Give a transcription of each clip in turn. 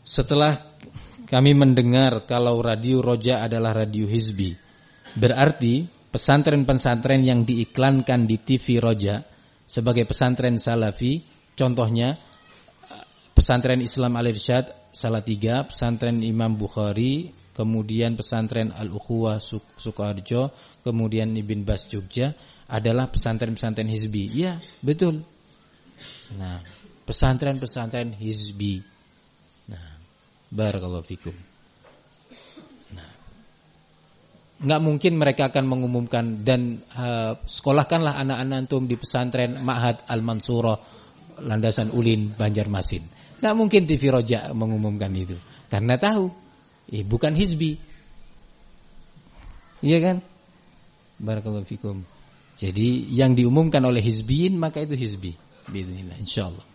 Setelah kami mendengar kalau radio Roja adalah radio Hizbi, berarti pesantren-pesantren yang diiklankan di TV Roja sebagai pesantren Salafi, contohnya eh, pesantren Islam Al Irsyad Salatiga, pesantren Imam Bukhari, kemudian pesantren Al Ukhuwah Sukoharjo, kemudian Ibn Bas Jogja adalah pesantren-pesantren Hizbi. Ya, betul. Nah, pesantren-pesantren Hizbi Barakallahu fikum. Nah. Nggak mungkin mereka akan mengumumkan dan uh, sekolahkanlah anak-anak antum di pesantren Ma'had Al-Mansurah landasan Ulin Banjarmasin. Nggak mungkin TV Roja mengumumkan itu karena tahu eh, bukan hizbi. Iya kan? Barakallahu fikum. Jadi yang diumumkan oleh hizbiin maka itu hizbi. Bismillah insyaallah.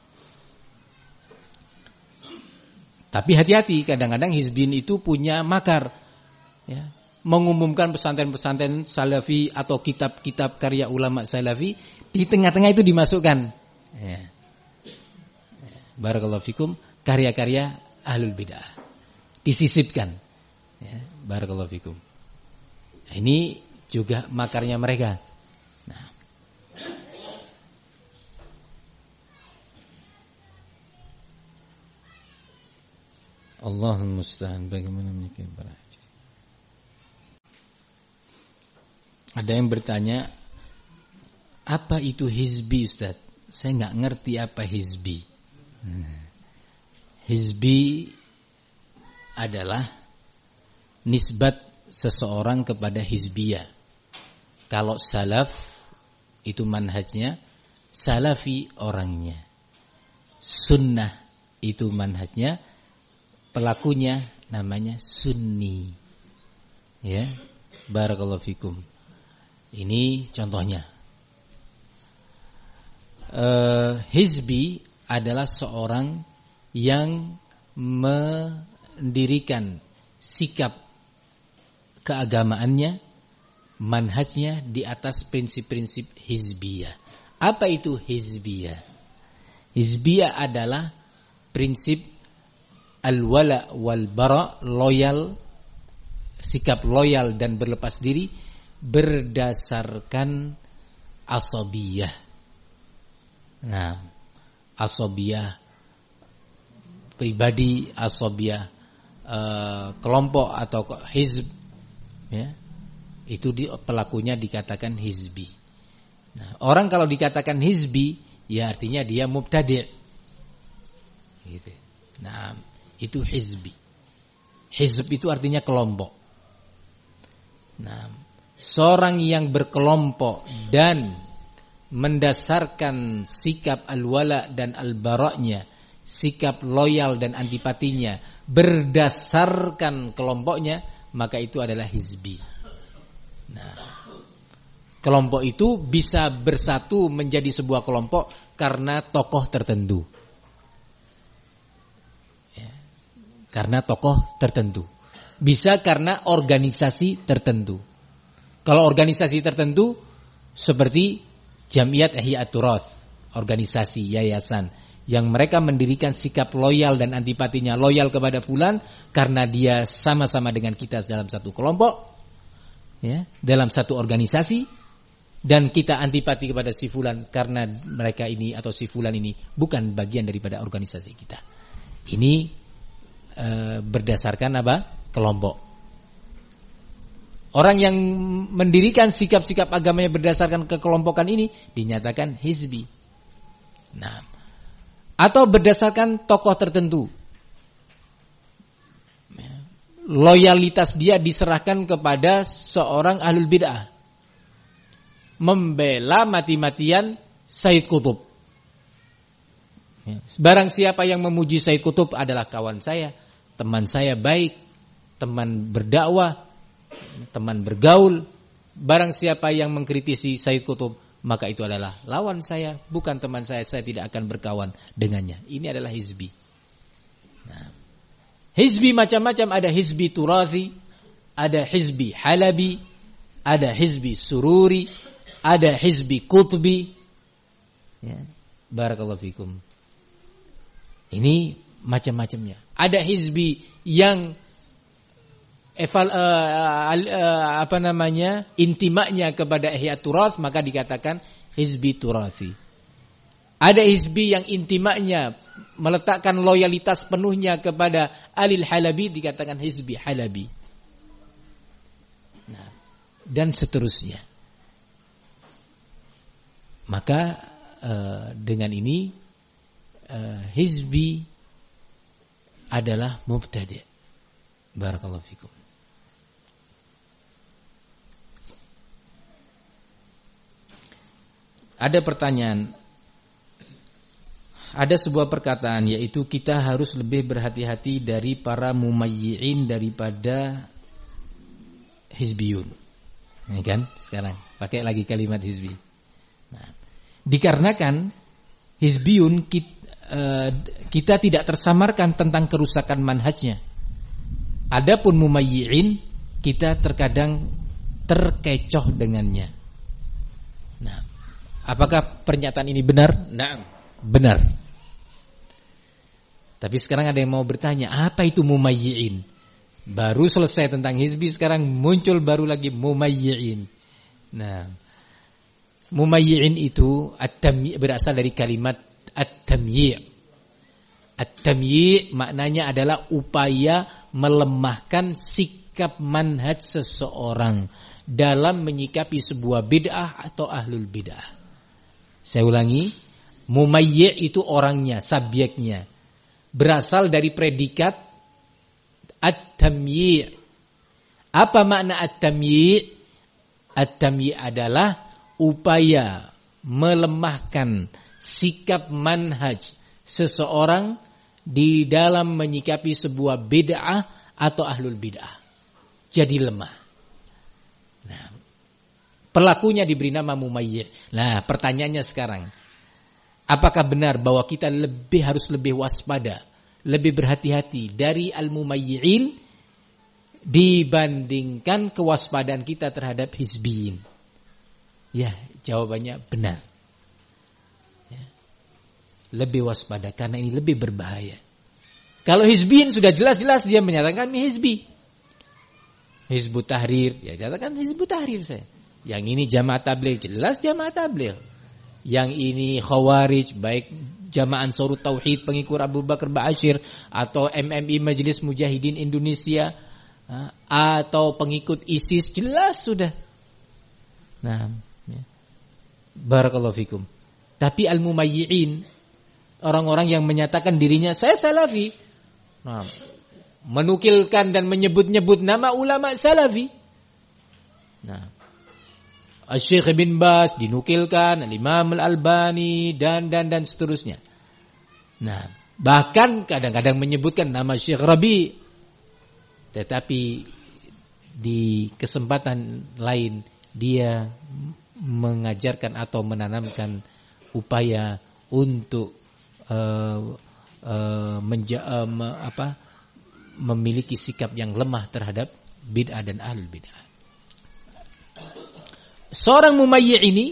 Tapi hati-hati, kadang-kadang Hizbin itu punya makar. Ya. Mengumumkan pesantren-pesantren salafi atau kitab-kitab karya ulama salafi, di tengah-tengah itu dimasukkan. Ya. Barakallahu fikum, karya-karya ahlul bid'ah. Disisipkan. Ya. Barakallahu fikum. Nah, ini juga makarnya mereka. Allah Musta'an bagaimana menyikapi para Ada yang bertanya, apa itu hizbi Ustaz? Saya nggak ngerti apa hizbi. Hmm. Hizbi adalah nisbat seseorang kepada hizbiya. Kalau salaf itu manhajnya, salafi orangnya. Sunnah itu manhajnya, pelakunya namanya Sunni. Ya, barakallahu fikum. Ini contohnya. Uh, Hizbi adalah seorang yang mendirikan sikap keagamaannya, manhajnya di atas prinsip-prinsip hizbiyah. Apa itu hizbiyah? Hizbiyah adalah prinsip al-wala wal bara loyal sikap loyal dan berlepas diri berdasarkan asobiyah. Nah, asobiyah pribadi, asobiyah e, eh, kelompok atau hizb ya. Itu di, pelakunya dikatakan hizbi. Nah, orang kalau dikatakan hizbi ya artinya dia mubtadi'. Gitu. Nah, itu hizbi. Hizb itu artinya kelompok. Nah, seorang yang berkelompok dan mendasarkan sikap al-wala dan al-bara'nya, sikap loyal dan antipatinya berdasarkan kelompoknya, maka itu adalah hizbi. Nah, kelompok itu bisa bersatu menjadi sebuah kelompok karena tokoh tertentu. karena tokoh tertentu. Bisa karena organisasi tertentu. Kalau organisasi tertentu seperti Jamiat Ihya aturoth organisasi yayasan yang mereka mendirikan sikap loyal dan antipatinya loyal kepada fulan karena dia sama-sama dengan kita dalam satu kelompok ya, dalam satu organisasi dan kita antipati kepada si fulan karena mereka ini atau si fulan ini bukan bagian daripada organisasi kita. Ini e, berdasarkan apa? kelompok. Orang yang mendirikan sikap-sikap agamanya berdasarkan kekelompokan ini dinyatakan hizbi. Nah, atau berdasarkan tokoh tertentu. Ya. Loyalitas dia diserahkan kepada seorang ahlul bid'ah. Membela mati-matian Said Kutub. Ya. Barang siapa yang memuji Said Kutub adalah kawan saya, teman saya baik, teman berdakwah, teman bergaul. Barang siapa yang mengkritisi Said Kutub, maka itu adalah lawan saya, bukan teman saya, saya tidak akan berkawan dengannya. Ini adalah hizbi. Nah, hizbi macam-macam, ada hizbi turazi, ada hizbi halabi, ada hizbi sururi, ada hizbi kutbi. Ya. Barakallahu fikum. Ini macam-macamnya. Ada hizbi yang eval, uh, eh, uh, eh, uh, eh, apa namanya intimaknya kepada ihya turath maka dikatakan hizbi turathi. Ada hizbi yang intimaknya meletakkan loyalitas penuhnya kepada Alil Halabi dikatakan hizbi Halabi. Nah, dan seterusnya. Maka uh, dengan ini uh, hizbi adalah mubtadi. Barakallahu fikum. Ada pertanyaan. Ada sebuah perkataan yaitu kita harus lebih berhati-hati dari para mumayyi'in daripada hizbiyun. Ini kan? Sekarang pakai lagi kalimat hizbi. Nah, dikarenakan hizbiyun kita Eh, kita tidak tersamarkan tentang kerusakan manhajnya. Adapun mu'mayyin kita terkadang terkecoh dengannya. Nah, apakah pernyataan ini benar? Nah, benar. Tapi sekarang ada yang mau bertanya, apa itu mu'mayyin? Baru selesai tentang hizbi, sekarang muncul baru lagi mu'mayyin. Nah, mu'mayyin itu berasal dari kalimat at-tamyi'. At-tamyi' maknanya adalah upaya melemahkan sikap manhaj seseorang dalam menyikapi sebuah bid'ah atau ahlul bid'ah. Saya ulangi, mumayyi' itu orangnya, subjeknya. Berasal dari predikat at-tamyi'. Apa makna at-tamyi'? At-tamyi' adalah upaya melemahkan sikap manhaj seseorang di dalam menyikapi sebuah bid'ah atau ahlul bid'ah. Jadi lemah. Nah, pelakunya diberi nama mu'mayyir Nah, pertanyaannya sekarang, apakah benar bahwa kita lebih harus lebih waspada, lebih berhati-hati dari al mu'mayyin dibandingkan kewaspadaan kita terhadap hizbiyin? Ya, jawabannya benar lebih waspada karena ini lebih berbahaya. Kalau Hizbin sudah jelas-jelas dia menyatakan Mi hizbi. Hizbu Tahrir, ya katakan Hizbu Tahrir saya. Yang ini jamaah tabligh, jelas jamaah tabligh. Yang ini khawarij, baik jamaah Ansarut Tauhid pengikut Abu Bakar Ba'asyir atau MMI Majelis Mujahidin Indonesia ah, atau pengikut ISIS jelas sudah. Nah, ya. barakallahu fikum. Tapi al-mumayyi'in orang-orang yang menyatakan dirinya saya salafi. Nah, menukilkan dan menyebut-nyebut nama ulama salafi. Nah, Syekh bin Bas dinukilkan, Imam Al-Albani dan dan dan seterusnya. Nah, bahkan kadang-kadang menyebutkan nama Syekh Rabi. Tetapi di kesempatan lain dia mengajarkan atau menanamkan upaya untuk uh, menja uh, me apa memiliki sikap yang lemah terhadap bid'ah dan ahlul bid'ah. Seorang mumayyi ini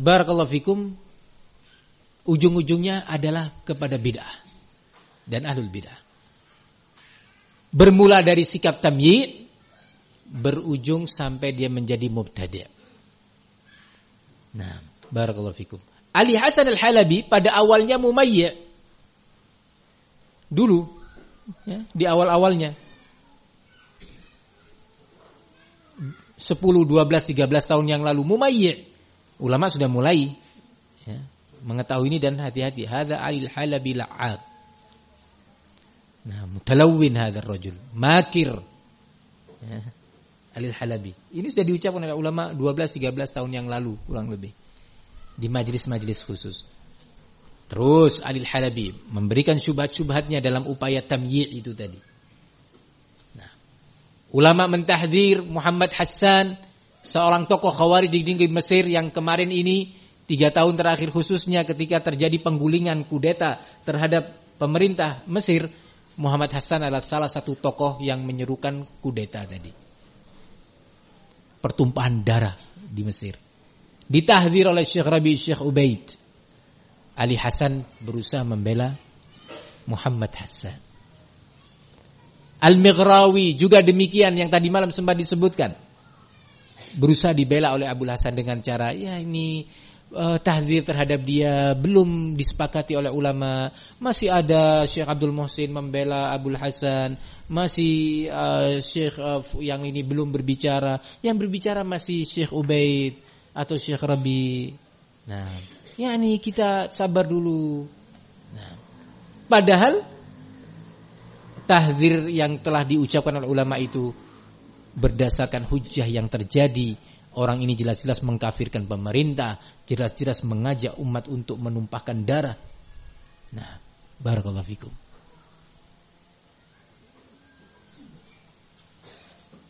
barakallahu fikum ujung-ujungnya adalah kepada bid'ah dan ahlul bid'ah. Bermula dari sikap tamyid berujung sampai dia menjadi mubtadi'. Nah, barakallahu fikum. Ali Hasan Al-Halabi pada awalnya mumayya. Dulu ya, di awal-awalnya 10, 12, 13 tahun yang lalu mumayya. Ulama sudah mulai ya, mengetahui ini dan hati-hati. Hada Ali Al-Halabi la'ab. Nah, mutalawin hadar rajul. Makir. Ya. al Halabi. Ini sudah diucapkan oleh ulama 12-13 tahun yang lalu kurang lebih di majlis-majlis khusus. Terus Alil Halabi memberikan syubhat-syubhatnya dalam upaya tamyi' itu tadi. Nah, ulama mentahdir Muhammad Hassan, seorang tokoh khawarij di Mesir yang kemarin ini tiga tahun terakhir khususnya ketika terjadi penggulingan kudeta terhadap pemerintah Mesir, Muhammad Hassan adalah salah satu tokoh yang menyerukan kudeta tadi. Pertumpahan darah di Mesir ditahdir oleh Syekh Rabi Syekh Ubaid. Ali Hasan berusaha membela Muhammad Hasan. Al-Mighrawi juga demikian yang tadi malam sempat disebutkan. Berusaha dibela oleh Abu Hasan dengan cara ya ini uh, tahdir terhadap dia belum disepakati oleh ulama. Masih ada Syekh Abdul mohsin membela Abu Hasan, masih uh, Syekh uh, yang ini belum berbicara, yang berbicara masih Syekh Ubaid atau Syekh Rabi. Nah, ya yakni kita sabar dulu. Nah, padahal tahzir yang telah diucapkan oleh ulama itu berdasarkan hujah yang terjadi. Orang ini jelas-jelas mengkafirkan pemerintah, jelas-jelas mengajak umat untuk menumpahkan darah. Nah, barakallahu fikum.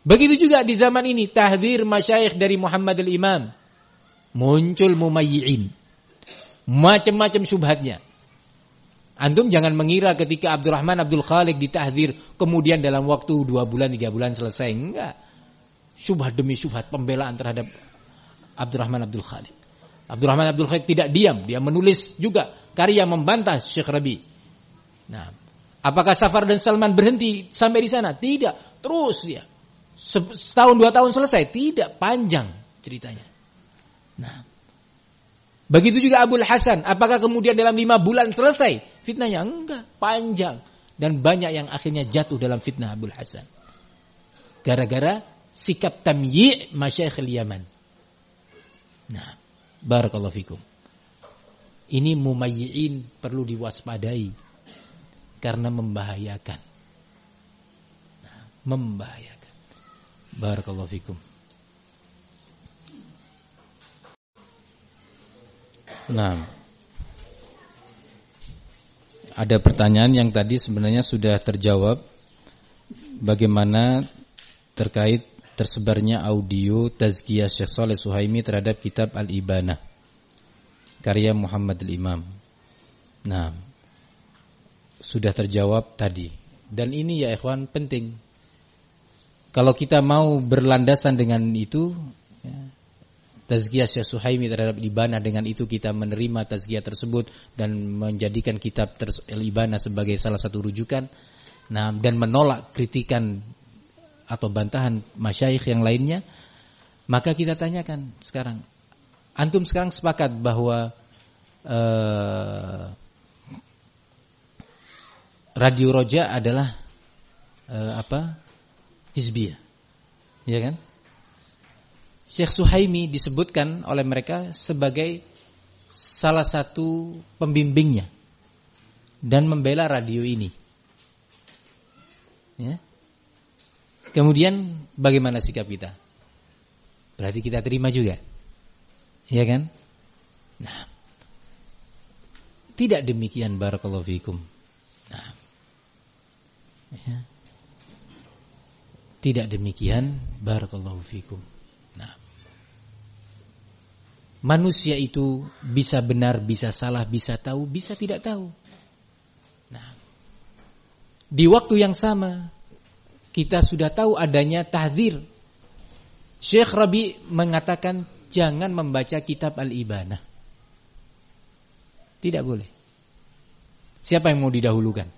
Begitu juga di zaman ini tahdir masyayikh dari Muhammad al-Imam Muncul mumayyi'in. Macam-macam subhatnya. Antum jangan mengira ketika Abdurrahman Abdul Khalik ditahdir kemudian dalam waktu dua bulan tiga bulan selesai enggak. Subhat demi subhat pembelaan terhadap Abdurrahman Abdul Khalik. Abdurrahman Abdul Khalik tidak diam, dia menulis juga karya membantah Syekh Rabi. Nah, apakah Safar dan Salman berhenti sampai di sana? Tidak, terus dia. Setahun dua tahun selesai, tidak panjang ceritanya. Nah. Begitu juga Abul Hasan. Apakah kemudian dalam lima bulan selesai fitnahnya? Enggak, panjang. Dan banyak yang akhirnya jatuh dalam fitnah Abul Hasan. Gara-gara sikap tamyi' masyayikhil Yaman. Nah, barakallahu fikum. Ini mumayyin perlu diwaspadai. Karena membahayakan. Nah, membahayakan. Barakallahu fikum. Nah, ada pertanyaan yang tadi sebenarnya sudah terjawab. Bagaimana terkait tersebarnya audio Tazkiyah Syekh Saleh Suhaimi terhadap kitab al ibana karya Muhammad Al-Imam. Nah, sudah terjawab tadi. Dan ini ya ikhwan penting. Kalau kita mau berlandasan dengan itu, tazkiyah Syekh Suhaimi terhadap Ibana dengan itu kita menerima tazkiyah tersebut dan menjadikan kitab Ibana sebagai salah satu rujukan nah dan menolak kritikan atau bantahan masyayikh yang lainnya maka kita tanyakan sekarang antum sekarang sepakat bahwa eh, Radio Roja adalah eh, apa? Hizbiyah. Ya kan? Syekh Suhaimi disebutkan oleh mereka sebagai salah satu pembimbingnya dan membela radio ini. Ya. Kemudian bagaimana sikap kita? Berarti kita terima juga. Ya kan? Nah. Tidak demikian barakallahu fikum. Nah. Ya. Tidak demikian barakallahu fikum manusia itu bisa benar, bisa salah, bisa tahu, bisa tidak tahu. Nah, di waktu yang sama kita sudah tahu adanya tahdir. Syekh Rabi mengatakan jangan membaca kitab al ibana Tidak boleh. Siapa yang mau didahulukan?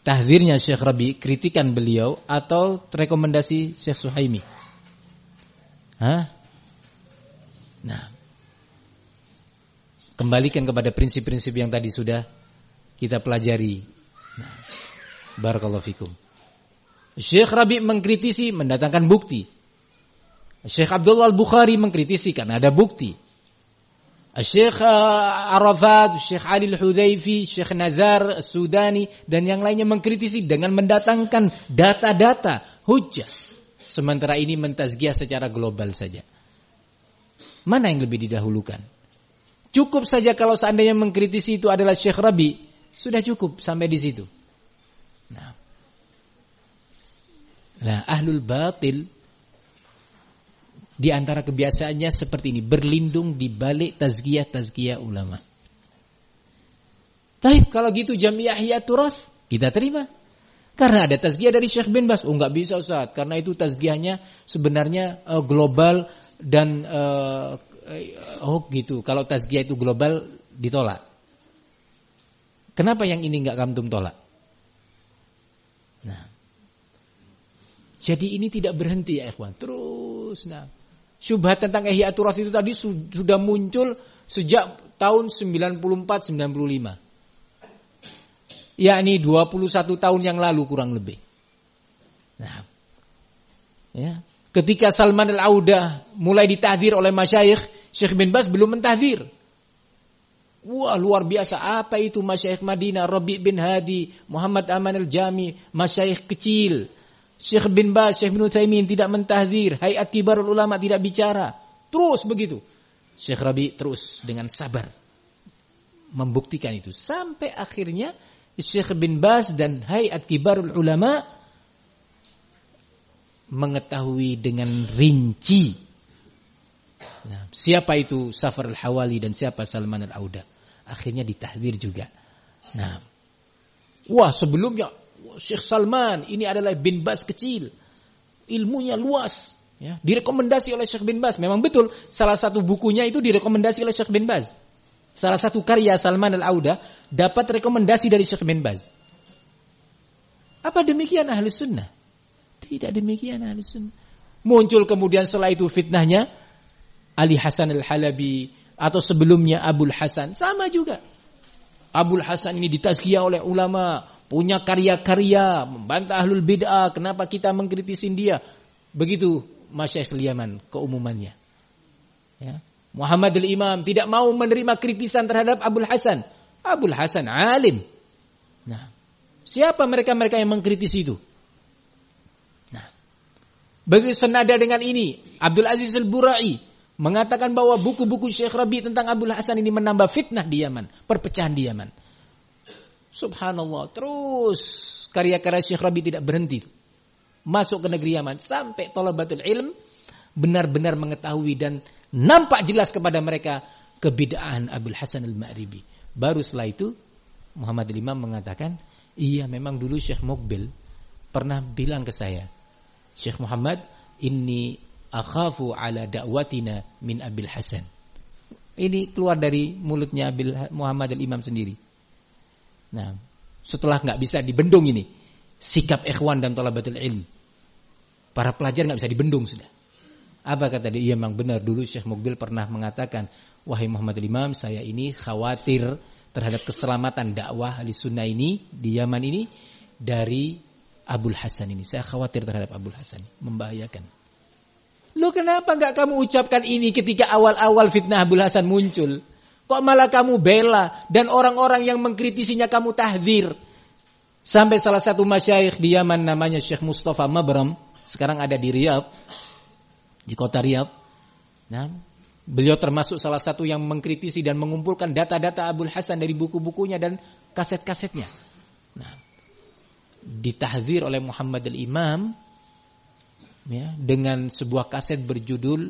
Tahdirnya Syekh Rabi, kritikan beliau atau rekomendasi Syekh Suhaimi? Hah? Nah, kembalikan kepada prinsip-prinsip yang tadi sudah kita pelajari. Nah, barakallahu fikum. Syekh Rabi mengkritisi mendatangkan bukti. Syekh Abdullah Al-Bukhari mengkritisi karena ada bukti. Syekh uh, Arafat, Syekh Ali Al-Hudhaifi, Syekh Nazar Sudani dan yang lainnya mengkritisi dengan mendatangkan data-data hujah. Sementara ini mentazgiah secara global saja. Mana yang lebih didahulukan? Cukup saja kalau seandainya mengkritisi itu adalah Syekh Rabi, sudah cukup sampai di situ. Nah. Nah, ahlul batil di antara kebiasaannya seperti ini, berlindung di balik tazkiyah-tazkiyah ulama. Tapi kalau gitu jamiah hiyaturaf kita terima. Karena ada tazkiyah dari Syekh bin Bas. Oh enggak bisa Ustaz, karena itu tazkiyahnya sebenarnya uh, global dan uh, Eh, hoax gitu. Kalau tazkiyah itu global ditolak. Kenapa yang ini nggak kamtum tolak? Nah. Jadi ini tidak berhenti ya ikhwan. Terus nah. Syubhat tentang Ihya Turas itu tadi sudah muncul sejak tahun 94 95. Yakni 21 tahun yang lalu kurang lebih. Nah. Ya, ketika Salman Al-Auda mulai ditahdir oleh masyayikh Syekh bin Bas belum mentahdir. Wah luar biasa apa itu masyaikh Madinah Rabi bin Hadi Muhammad Aman al Jami masyaikh kecil Syekh bin Bas Syekh bin Utsaimin tidak mentahdir Hayat Kibarul Ulama tidak bicara terus begitu Syekh Rabi terus dengan sabar membuktikan itu sampai akhirnya Syekh bin Bas dan Hayat Kibarul Ulama mengetahui dengan rinci Nah, siapa itu Safar al-Hawali dan siapa Salman al-Auda? Akhirnya ditahdir juga. Nah, wah sebelumnya Syekh Salman ini adalah bin Bas kecil. Ilmunya luas. Ya, direkomendasi oleh Syekh bin Bas. Memang betul salah satu bukunya itu direkomendasi oleh Syekh bin Bas. Salah satu karya Salman al-Auda dapat rekomendasi dari Syekh bin Bas. Apa demikian ahli sunnah? Tidak demikian ahli sunnah. Muncul kemudian setelah itu fitnahnya Ali Hasan Al-Halabi atau sebelumnya Abul Hasan sama juga. Abul Hasan ini ditazkiyah oleh ulama, punya karya-karya membantah ahlul bid'ah, kenapa kita mengkritisi dia? Begitu Masyaikh Yaman keumumannya. Ya. Muhammad al-Imam tidak mau menerima kritisan terhadap Abul Hasan. Abul Hasan alim. Nah, siapa mereka-mereka yang mengkritisi itu? Nah, begitu senada dengan ini, Abdul Aziz al-Burai mengatakan bahwa buku-buku Syekh Rabi tentang Abu Hasan ini menambah fitnah di Yaman, perpecahan di Yaman. Subhanallah, terus karya-karya Syekh Rabi tidak berhenti. Masuk ke negeri Yaman sampai talabatul ilm benar-benar mengetahui dan nampak jelas kepada mereka kebidaan Abdul Hasan al-Ma'ribi. Baru setelah itu Muhammad Imam mengatakan, "Iya, memang dulu Syekh Mukbil pernah bilang ke saya, Syekh Muhammad, ini akhafu ala dakwatina min Abil Hasan. Ini keluar dari mulutnya Abil Muhammad al-Imam sendiri. Nah, setelah nggak bisa dibendung ini, sikap ikhwan dan talabatul ilm. Para pelajar nggak bisa dibendung sudah. Apa kata dia? Iya memang benar dulu Syekh Mugbil pernah mengatakan, "Wahai Muhammad al-Imam, saya ini khawatir terhadap keselamatan dakwah di sunnah ini di Yaman ini dari Abul Hasan ini. Saya khawatir terhadap Abul Hasan, membahayakan." Lu kenapa nggak kamu ucapkan ini ketika awal-awal fitnah Abdul Hasan muncul? Kok malah kamu bela dan orang-orang yang mengkritisinya kamu tahdir? Sampai salah satu masyayikh di Yaman namanya Syekh Mustafa Mabram, sekarang ada di Riyadh, di kota Riyadh. Nah, beliau termasuk salah satu yang mengkritisi dan mengumpulkan data-data Abdul Hasan dari buku-bukunya dan kaset-kasetnya. Nah, ditahdir oleh Muhammad al-Imam ya, dengan sebuah kaset berjudul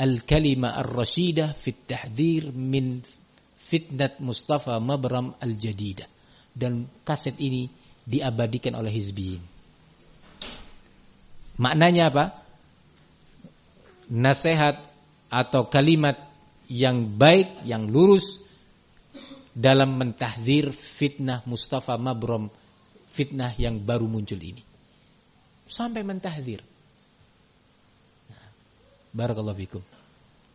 Al-Kalima Ar-Rashidah fit Tahdir min Fitnat Mustafa Mabram Al-Jadidah. Dan kaset ini diabadikan oleh Hizbiyin. Maknanya apa? Nasihat atau kalimat yang baik, yang lurus dalam mentahdir fitnah Mustafa Mabrom, fitnah yang baru muncul ini. Sampai mentahdir. Barakallahu fikum.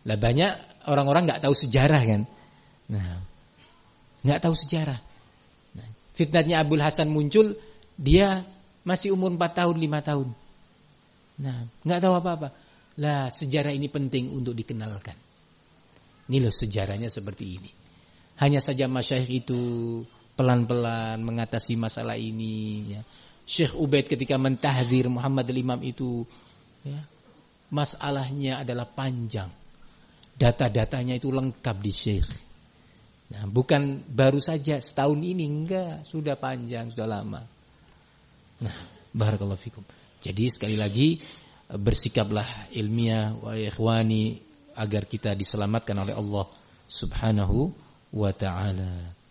Lah banyak orang-orang nggak tahu sejarah kan. Nah, nggak tahu sejarah. Nah, fitnahnya Abdul Hasan muncul, dia masih umur 4 tahun, 5 tahun. Nah, nggak tahu apa-apa. Lah sejarah ini penting untuk dikenalkan. Ini loh sejarahnya seperti ini. Hanya saja masyayikh itu pelan-pelan mengatasi masalah ini. Ya. Syekh Ubaid ketika mentahdir Muhammad al-Imam itu ya, masalahnya adalah panjang. Data-datanya itu lengkap di Syekh. Nah, bukan baru saja setahun ini, enggak, sudah panjang, sudah lama. Nah, barakallahu fikum. Jadi sekali lagi bersikaplah ilmiah wa ikhwani agar kita diselamatkan oleh Allah Subhanahu wa taala.